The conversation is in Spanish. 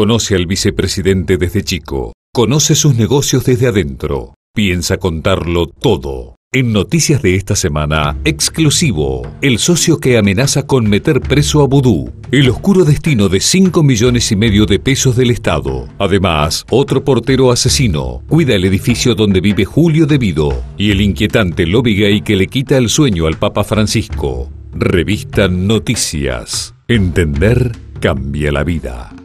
Conoce al vicepresidente desde chico. Conoce sus negocios desde adentro. Piensa contarlo todo. En noticias de esta semana, exclusivo, el socio que amenaza con meter preso a Vudú, el oscuro destino de 5 millones y medio de pesos del Estado. Además, otro portero asesino cuida el edificio donde vive Julio Debido y el inquietante lobby gay que le quita el sueño al Papa Francisco. Revista Noticias. Entender cambia la vida.